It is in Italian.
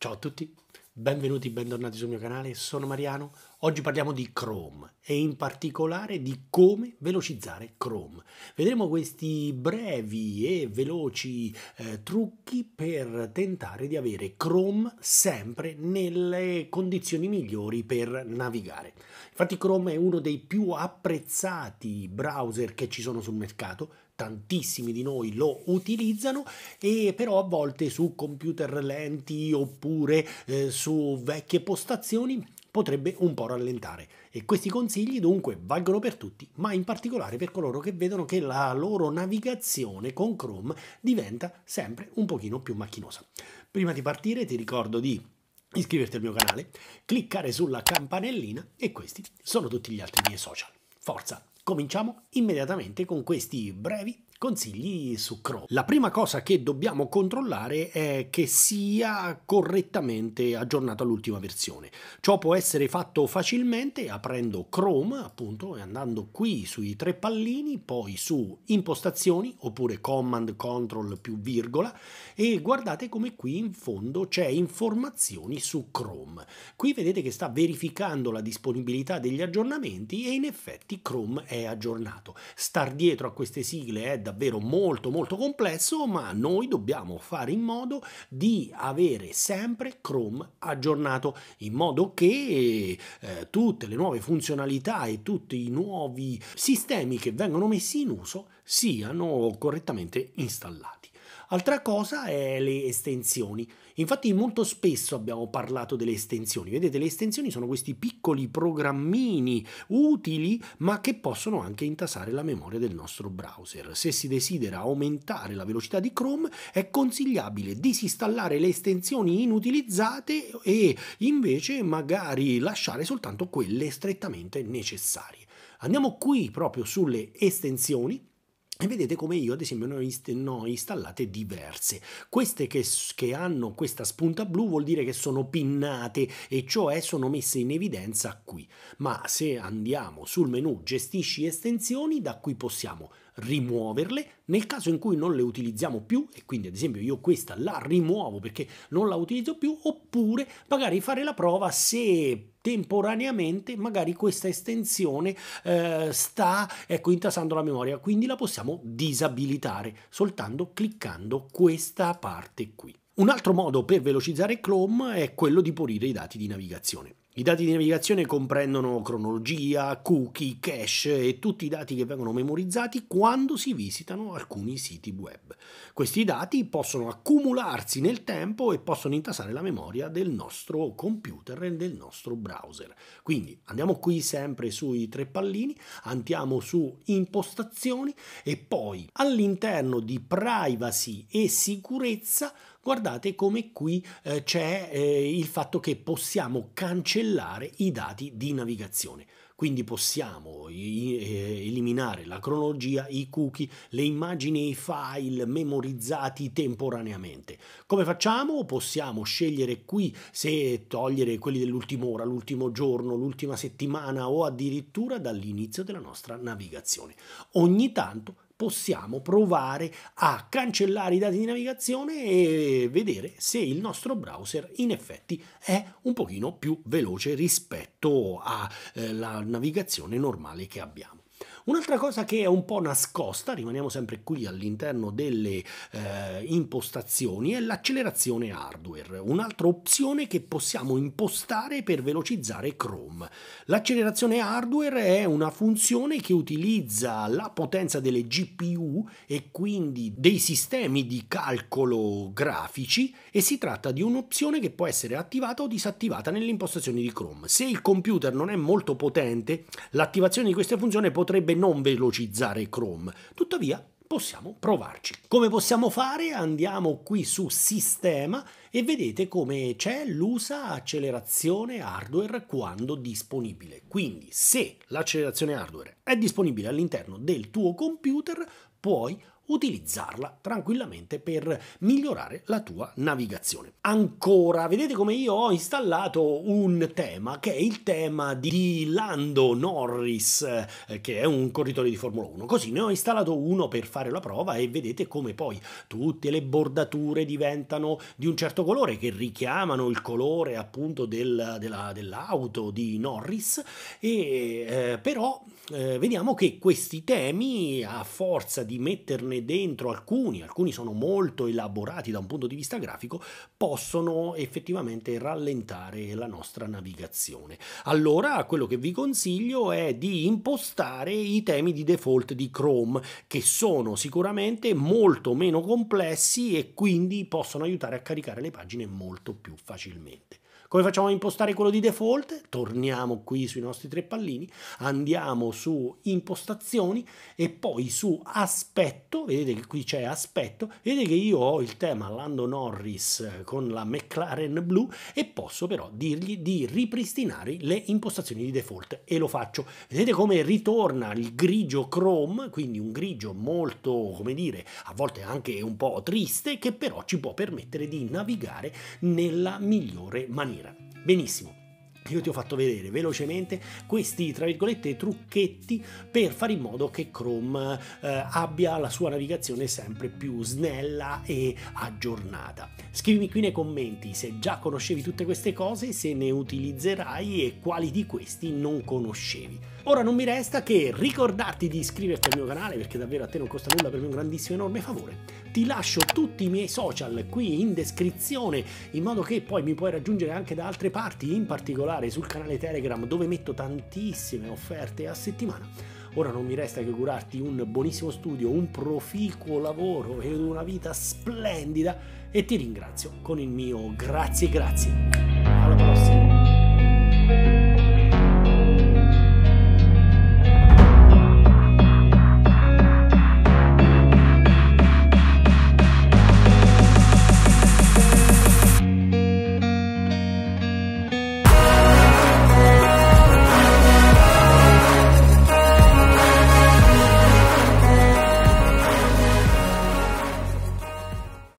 Ciao a tutti, benvenuti, bentornati sul mio canale, sono Mariano. Oggi parliamo di Chrome e in particolare di come velocizzare Chrome. Vedremo questi brevi e veloci eh, trucchi per tentare di avere Chrome sempre nelle condizioni migliori per navigare. Infatti Chrome è uno dei più apprezzati browser che ci sono sul mercato tantissimi di noi lo utilizzano e però a volte su computer lenti oppure eh, su vecchie postazioni potrebbe un po' rallentare. E questi consigli dunque valgono per tutti, ma in particolare per coloro che vedono che la loro navigazione con Chrome diventa sempre un pochino più macchinosa. Prima di partire ti ricordo di iscriverti al mio canale, cliccare sulla campanellina e questi sono tutti gli altri miei social. Forza! Cominciamo immediatamente con questi brevi consigli su Chrome. La prima cosa che dobbiamo controllare è che sia correttamente aggiornata l'ultima versione. Ciò può essere fatto facilmente aprendo Chrome, appunto, e andando qui sui tre pallini, poi su impostazioni oppure command control più virgola e guardate come qui in fondo c'è informazioni su Chrome. Qui vedete che sta verificando la disponibilità degli aggiornamenti e in effetti Chrome è è aggiornato. Star dietro a queste sigle è davvero molto molto complesso, ma noi dobbiamo fare in modo di avere sempre Chrome aggiornato in modo che eh, tutte le nuove funzionalità e tutti i nuovi sistemi che vengono messi in uso siano correttamente installati. Altra cosa è le estensioni. Infatti molto spesso abbiamo parlato delle estensioni. Vedete, le estensioni sono questi piccoli programmini utili ma che possono anche intasare la memoria del nostro browser. Se si desidera aumentare la velocità di Chrome è consigliabile disinstallare le estensioni inutilizzate e invece magari lasciare soltanto quelle strettamente necessarie. Andiamo qui proprio sulle estensioni e vedete come io, ad esempio, ne ho, inst- ne ho installate diverse. Queste che, che, hanno questa spunta blu vuol dire che sono pinnate, e cioè sono messe in evidenza qui. Ma se andiamo sul menu Gestisci estensioni, da qui possiamo rimuoverle nel caso in cui non le utilizziamo più e quindi ad esempio io questa la rimuovo perché non la utilizzo più oppure magari fare la prova se temporaneamente magari questa estensione eh, sta ecco, intasando la memoria, quindi la possiamo disabilitare soltanto cliccando questa parte qui. Un altro modo per velocizzare Chrome è quello di pulire i dati di navigazione. I dati di navigazione comprendono cronologia, cookie, cache e tutti i dati che vengono memorizzati quando si visitano alcuni siti web. Questi dati possono accumularsi nel tempo e possono intasare la memoria del nostro computer e del nostro browser. Quindi andiamo qui sempre sui tre pallini, andiamo su impostazioni e poi all'interno di privacy e sicurezza guardate come qui eh, c'è eh, il fatto che possiamo cancellare i dati di navigazione. Quindi possiamo eh, eliminare la cronologia, i cookie, le immagini e i file memorizzati temporaneamente. Come facciamo? Possiamo scegliere qui se togliere quelli dell'ultima ora, l'ultimo giorno, l'ultima settimana o addirittura dall'inizio della nostra navigazione. Ogni tanto possiamo provare a cancellare i dati di navigazione e vedere se il nostro browser in effetti è un pochino più veloce rispetto alla eh, navigazione normale che abbiamo. Un'altra cosa che è un po' nascosta, rimaniamo sempre qui all'interno delle eh, impostazioni, è l'accelerazione hardware, un'altra opzione che possiamo impostare per velocizzare Chrome. L'accelerazione hardware è una funzione che utilizza la potenza delle GPU e quindi dei sistemi di calcolo grafici e si tratta di un'opzione che può essere attivata o disattivata nelle impostazioni di Chrome. Se il computer non è molto potente, l'attivazione di questa funzione potrebbe non velocizzare Chrome. Tuttavia possiamo provarci. Come possiamo fare? Andiamo qui su sistema e vedete come c'è l'USA accelerazione hardware quando disponibile. Quindi se l'accelerazione hardware è disponibile all'interno del tuo computer puoi utilizzarla tranquillamente per migliorare la tua navigazione. Ancora, vedete come io ho installato un tema che è il tema di Lando Norris, eh, che è un corritore di Formula 1. Così ne ho installato uno per fare la prova e vedete come poi tutte le bordature diventano di un certo colore che richiamano il colore appunto del, della, dell'auto di Norris e eh, però eh, vediamo che questi temi a forza di metterne mettere dentro alcuni, alcuni sono molto elaborati da un punto di vista grafico, possono effettivamente rallentare la nostra navigazione. Allora quello che vi consiglio è di impostare i temi di default di Chrome, che sono sicuramente molto meno complessi e quindi possono aiutare a caricare le pagine molto più facilmente. Come facciamo a impostare quello di default? Torniamo qui sui nostri tre pallini, andiamo su impostazioni e poi su aspetto, vedete che qui c'è aspetto, vedete che io ho il tema Lando Norris con la McLaren blu e posso però dirgli di ripristinare le impostazioni di default e lo faccio. Vedete come ritorna il grigio chrome, quindi un grigio molto, come dire, a volte anche un po' triste, che però ci può permettere di navigare nella migliore maniera Benissimo. Io ti ho fatto vedere velocemente questi, tra virgolette, trucchetti per fare in modo che Chrome eh, abbia la sua navigazione sempre più snella e aggiornata. Scrivimi qui nei commenti se già conoscevi tutte queste cose, se ne utilizzerai e quali di questi non conoscevi. Ora non mi resta che ricordarti di iscriverti al mio canale perché davvero a te non costa nulla per me un grandissimo enorme favore. Ti lascio tutti i miei social qui in descrizione in modo che poi mi puoi raggiungere anche da altre parti, in particolare sul canale Telegram dove metto tantissime offerte a settimana. Ora non mi resta che curarti un buonissimo studio, un proficuo lavoro e una vita splendida e ti ringrazio con il mio grazie grazie.